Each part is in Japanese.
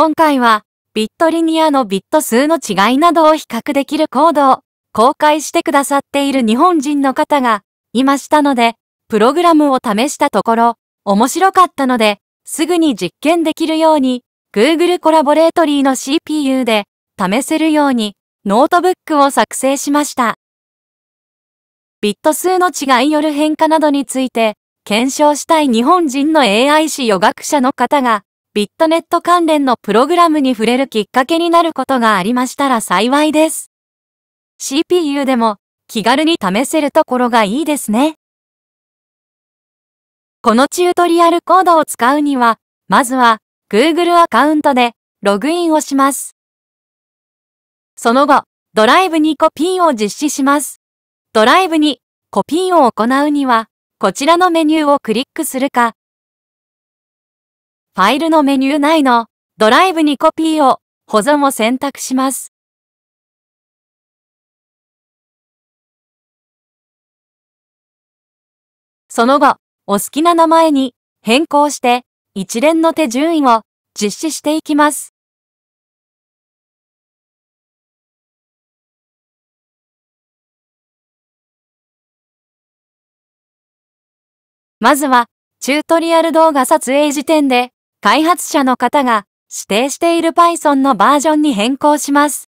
今回は、ビットリニアのビット数の違いなどを比較できるコードを公開してくださっている日本人の方がいましたので、プログラムを試したところ、面白かったので、すぐに実験できるように、Google コラボレートリーの CPU で試せるように、ノートブックを作成しました。ビット数の違いよる変化などについて、検証したい日本人の AI 史予学者の方がビットネット関連のプログラムに触れるきっかけになることがありましたら幸いです。CPU でも気軽に試せるところがいいですね。このチュートリアルコードを使うには、まずは Google アカウントでログインをします。その後、ドライブにコピーを実施します。ドライブにコピーを行うには、こちらのメニューをクリックするか、ファイルのメニュー内のドライブにコピーを保存を選択します。その後、お好きな名前に変更して一連の手順位を実施していきます。まずは、チュートリアル動画撮影時点で開発者の方が指定している Python のバージョンに変更します。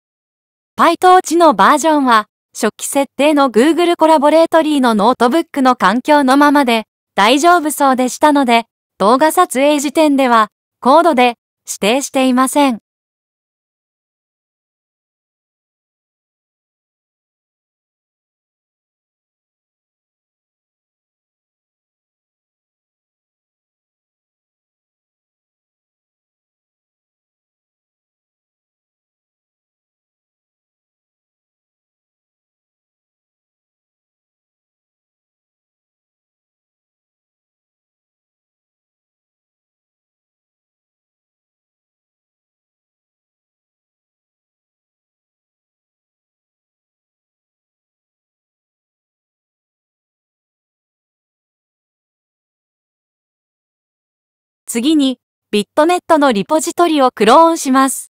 PyTorch のバージョンは、初期設定の Google コラボレートリーのノートブックの環境のままで大丈夫そうでしたので、動画撮影時点ではコードで指定していません。次に、ビットネットのリポジトリをクローンします。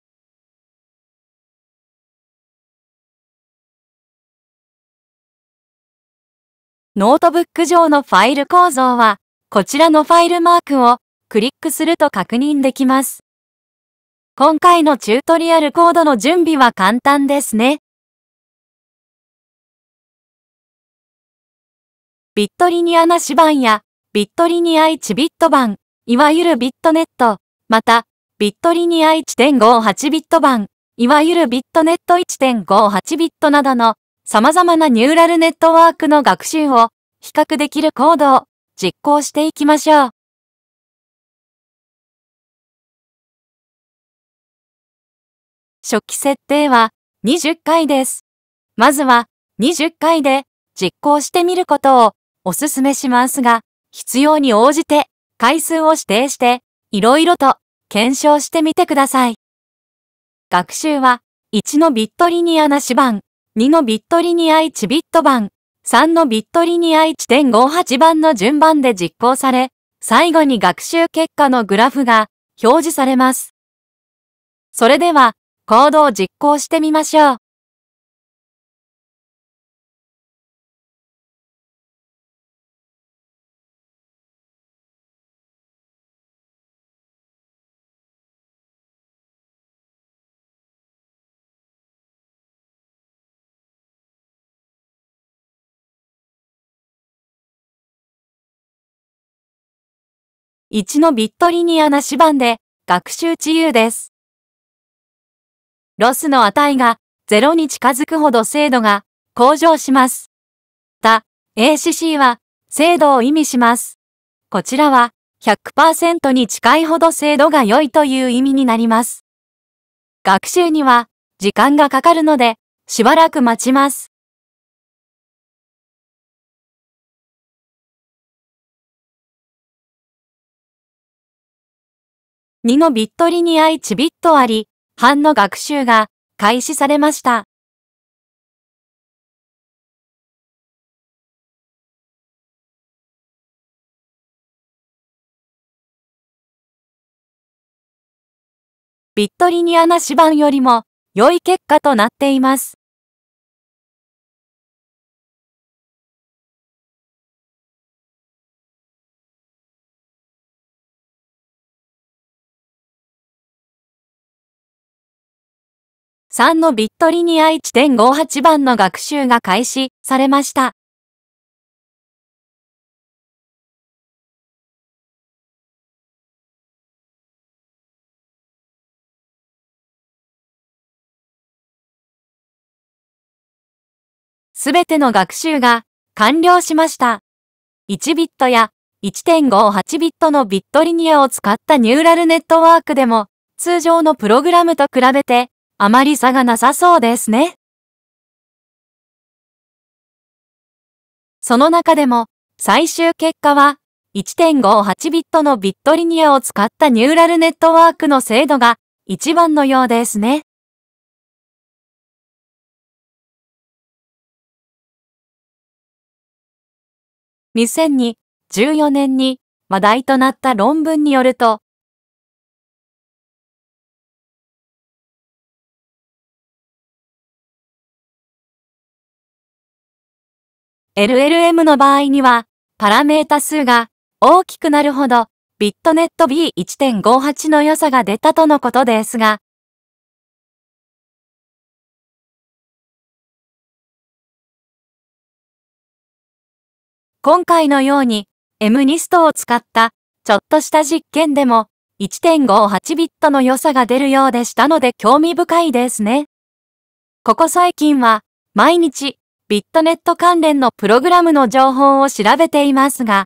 ノートブック上のファイル構造は、こちらのファイルマークをクリックすると確認できます。今回のチュートリアルコードの準備は簡単ですね。ビットリニアな指板やビットリニア1ビット版、いわゆるビットネット、また、ビットリニア1.58ビット版、いわゆるビットネット1.58ビットなどの様々なニューラルネットワークの学習を比較できるコードを実行していきましょう。初期設定は20回です。まずは20回で実行してみることをお勧めしますが、必要に応じて回数を指定して、いろいろと検証してみてください。学習は、1のビットリニアなし版、2のビットリニア1ビット版、3のビットリニア1.58番の順番で実行され、最後に学習結果のグラフが表示されます。それでは、コードを実行してみましょう。1のビットリニアな指板で学習自由です。ロスの値が0に近づくほど精度が向上します。た、ACC は精度を意味します。こちらは100%に近いほど精度が良いという意味になります。学習には時間がかかるのでしばらく待ちます。2のビットリニア1ビットあり、半の学習が開始されました。ビットリニアな指板よりも良い結果となっています。3のビットリニア1.58番の学習が開始されました。すべての学習が完了しました。1ビットや1.58ビットのビットリニアを使ったニューラルネットワークでも通常のプログラムと比べてあまり差がなさそうですね。その中でも、最終結果は、1.58ビットのビットリニアを使ったニューラルネットワークの精度が一番のようですね。2 0 14年に話題となった論文によると、LLM の場合には、パラメータ数が大きくなるほど、ビットネット B1.58 の良さが出たとのことですが、今回のように MNIST を使ったちょっとした実験でも1.58ビットの良さが出るようでしたので興味深いですね。ここ最近は毎日ビットネット関連のプログラムの情報を調べていますが、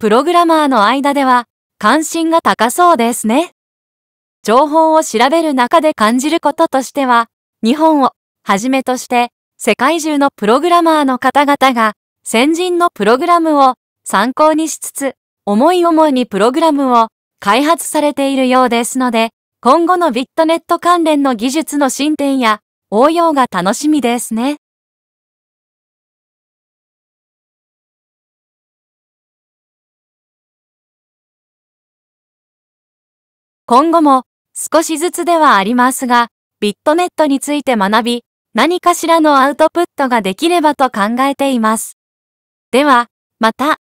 プログラマーの間では関心が高そうですね。情報を調べる中で感じることとしては、日本をはじめとして世界中のプログラマーの方々が先人のプログラムを参考にしつつ、思い思いにプログラムを開発されているようですので、今後のビットネット関連の技術の進展や応用が楽しみですね。今後も少しずつではありますが、ビットネットについて学び、何かしらのアウトプットができればと考えています。では、また。